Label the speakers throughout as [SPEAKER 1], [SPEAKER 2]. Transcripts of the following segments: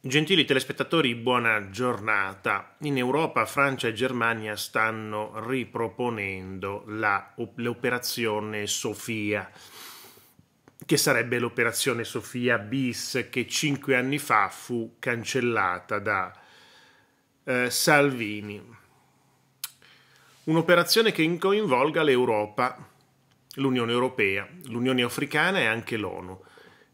[SPEAKER 1] Gentili telespettatori, buona giornata. In Europa Francia e Germania stanno riproponendo la, l'operazione Sofia, che sarebbe l'operazione Sofia bis che cinque anni fa fu cancellata da eh, Salvini. Un'operazione che coinvolga l'Europa, l'Unione Europea, l'Unione Africana e anche l'ONU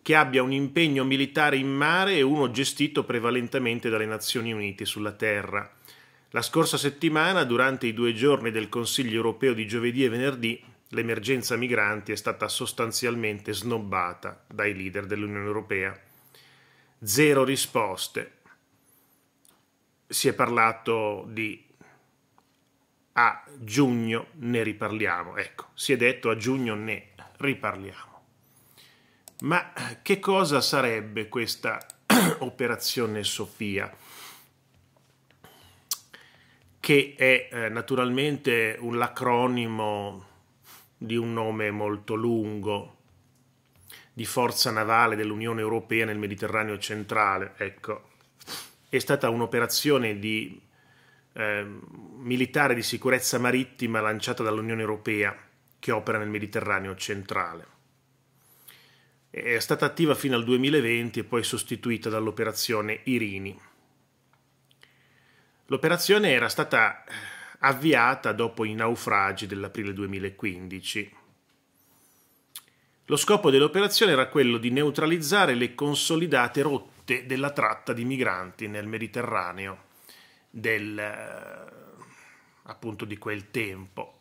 [SPEAKER 1] che abbia un impegno militare in mare e uno gestito prevalentemente dalle Nazioni Unite sulla terra. La scorsa settimana, durante i due giorni del Consiglio europeo di giovedì e venerdì, l'emergenza migranti è stata sostanzialmente snobbata dai leader dell'Unione europea. Zero risposte. Si è parlato di a giugno ne riparliamo. Ecco, si è detto a giugno ne riparliamo. Ma che cosa sarebbe questa operazione Sofia? Che è eh, naturalmente un l'acronimo di un nome molto lungo di forza navale dell'Unione Europea nel Mediterraneo centrale, ecco, è stata un'operazione di ehm, militare di sicurezza marittima lanciata dall'Unione Europea che opera nel Mediterraneo centrale è stata attiva fino al 2020 e poi sostituita dall'operazione Irini. L'operazione era stata eh, avviata dopo i naufragi dell'aprile 2015. Lo scopo dell'operazione era quello di neutralizzare le consolidate rotte della tratta di migranti nel Mediterraneo del, eh, appunto di quel tempo.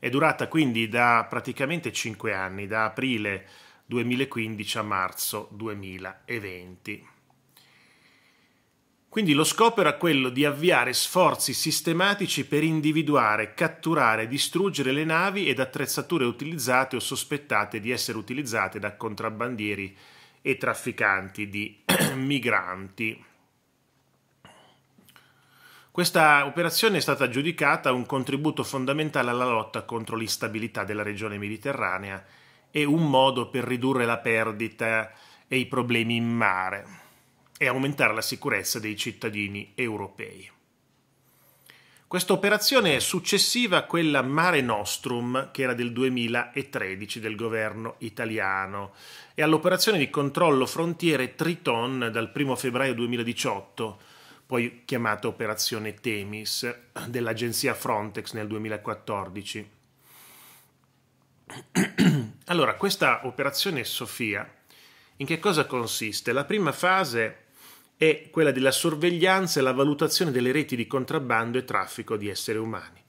[SPEAKER 1] È durata quindi da praticamente cinque anni, da aprile 2015 a marzo 2020. Quindi lo scopo era quello di avviare sforzi sistematici per individuare, catturare, e distruggere le navi ed attrezzature utilizzate o sospettate di essere utilizzate da contrabbandieri e trafficanti di migranti. Questa operazione è stata giudicata un contributo fondamentale alla lotta contro l'instabilità della regione mediterranea è un modo per ridurre la perdita e i problemi in mare e aumentare la sicurezza dei cittadini europei. Questa operazione è successiva a quella Mare Nostrum, che era del 2013 del governo italiano, e all'operazione di controllo frontiere Triton dal 1 febbraio 2018, poi chiamata Operazione Temis, dell'agenzia Frontex nel 2014. Allora, questa operazione Sofia in che cosa consiste? La prima fase è quella della sorveglianza e la valutazione delle reti di contrabbando e traffico di esseri umani.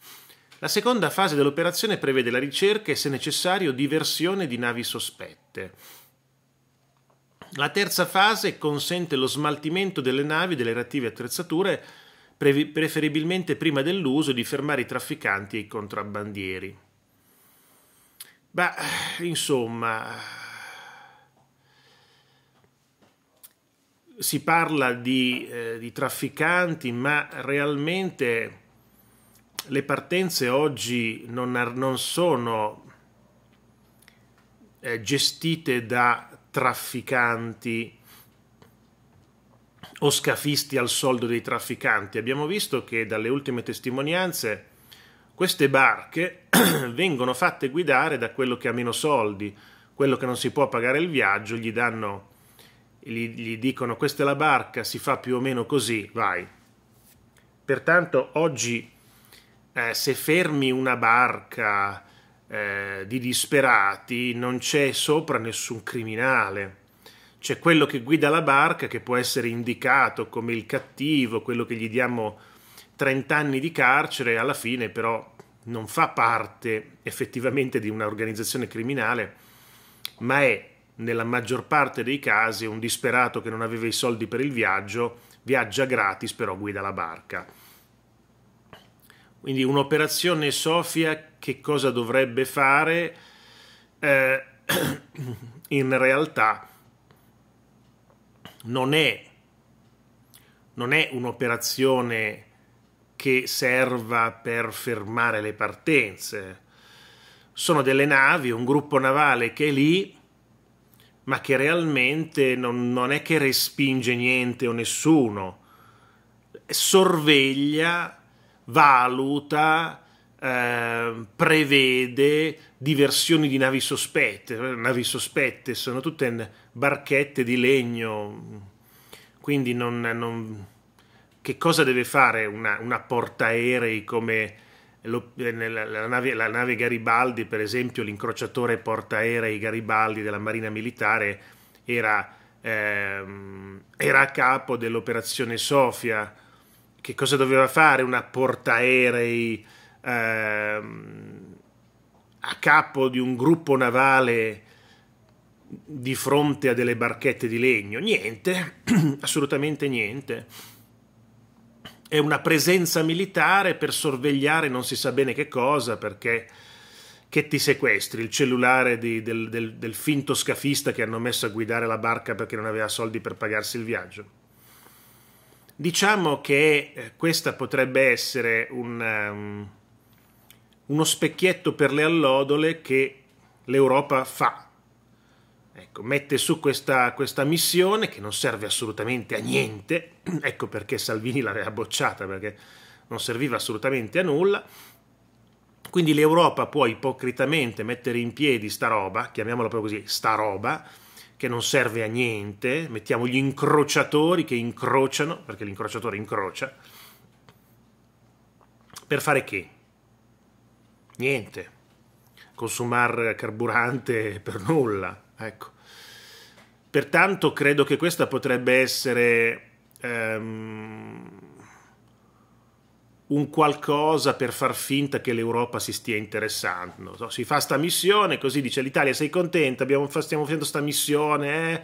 [SPEAKER 1] La seconda fase dell'operazione prevede la ricerca e, se necessario, diversione di navi sospette. La terza fase consente lo smaltimento delle navi e delle relative attrezzature, preferibilmente prima dell'uso, di fermare i trafficanti e i contrabbandieri. Beh, insomma, si parla di, eh, di, trafficanti, ma realmente le partenze oggi non, non sono eh, gestite da trafficanti o scafisti al soldo dei trafficanti. Abbiamo visto che dalle ultime testimonianze queste barche vengono fatte guidare da quello che ha meno soldi, quello che non si può pagare il viaggio, gli danno, gli, gli dicono questa è la barca, si fa più o meno così, vai. Pertanto oggi eh, se fermi una barca eh, di disperati non c'è sopra nessun criminale. C'è quello che guida la barca che può essere indicato come il cattivo, quello che gli diamo 30 anni di carcere, alla fine però non fa parte effettivamente di un'organizzazione criminale, ma è nella maggior parte dei casi un disperato che non aveva i soldi per il viaggio, viaggia gratis però guida la barca. Quindi un'operazione Sofia che cosa dovrebbe fare? Eh, in realtà non è, non è un'operazione che serva per fermare le partenze. Sono delle navi, un gruppo navale che è lì, ma che realmente non, non è che respinge niente o nessuno, sorveglia, valuta, eh, prevede diversioni di navi sospette. Navi sospette sono tutte barchette di legno, quindi non, non che cosa deve fare una, una portaerei come lo, eh, nella, la, nave, la, nave, Garibaldi, per esempio l'incrociatore portaerei Garibaldi della Marina Militare era, ehm, era a capo dell'operazione Sofia. Che cosa doveva fare una portaerei ehm, a capo di un gruppo navale di fronte a delle barchette di legno? Niente, assolutamente niente è una presenza militare per sorvegliare non si sa bene che cosa, perché che ti sequestri il cellulare di, del, del, del finto scafista che hanno messo a guidare la barca perché non aveva soldi per pagarsi il viaggio. Diciamo che eh, questa potrebbe essere un, um, uno specchietto per le allodole che l'Europa fa Ecco, mette su questa, questa, missione che non serve assolutamente a niente, ecco perché Salvini l'aveva bocciata, perché non serviva assolutamente a nulla. Quindi l'Europa può ipocritamente mettere in piedi sta roba, chiamiamola proprio così, sta roba, che non serve a niente, mettiamo gli incrociatori che incrociano, perché l'incrociatore incrocia, per fare che? Niente, consumare carburante per nulla, Ecco. Pertanto credo che questa potrebbe essere um, un qualcosa per far finta che l'Europa si stia interessando. So, si fa sta missione, così dice l'Italia sei contenta, abbiamo, stiamo facendo sta missione, eh?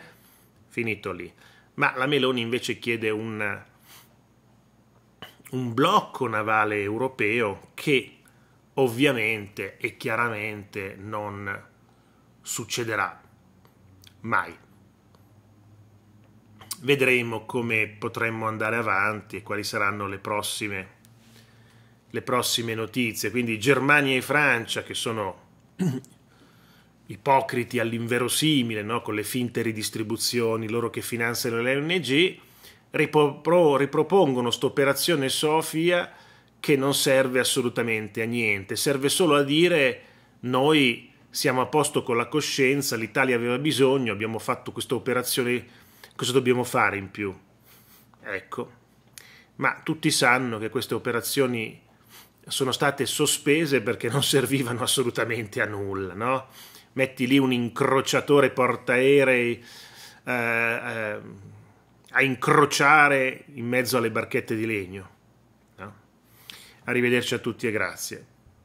[SPEAKER 1] finito lì. Ma la Meloni invece chiede un, un blocco navale europeo che ovviamente e chiaramente non succederà mai. Vedremo come potremmo andare avanti e quali saranno le prossime, le prossime notizie. Quindi Germania e Francia, che sono ipocriti all'inverosimile, no? con le finte ridistribuzioni, loro che finanziano le ONG, ripro- ripropongono quest'operazione Sofia che non serve assolutamente a niente, serve solo a dire noi siamo a posto con la coscienza, l'Italia aveva bisogno, abbiamo fatto questa operazione, cosa dobbiamo fare in più? Ecco, ma tutti sanno che queste operazioni sono state sospese perché non servivano assolutamente a nulla, no? Metti lì un incrociatore portaerei eh, eh, a incrociare in mezzo alle barchette di legno. No? Arrivederci a tutti e grazie.